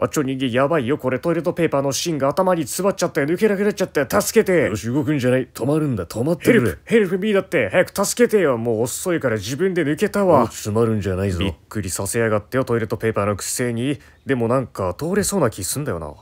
あちょ人間やばいよこれトイレットペーパーの芯が頭に詰まっちゃって抜けなくなっちゃって助けてよし動くんじゃない止まるんだ止まってるヘルプヘルプ B だって早く助けてよもう遅いから自分で抜けたわ詰まるんじゃないぞびっくりさせやがってよトイレットペーパーのくせにでもなんか通れそうな気すんだよな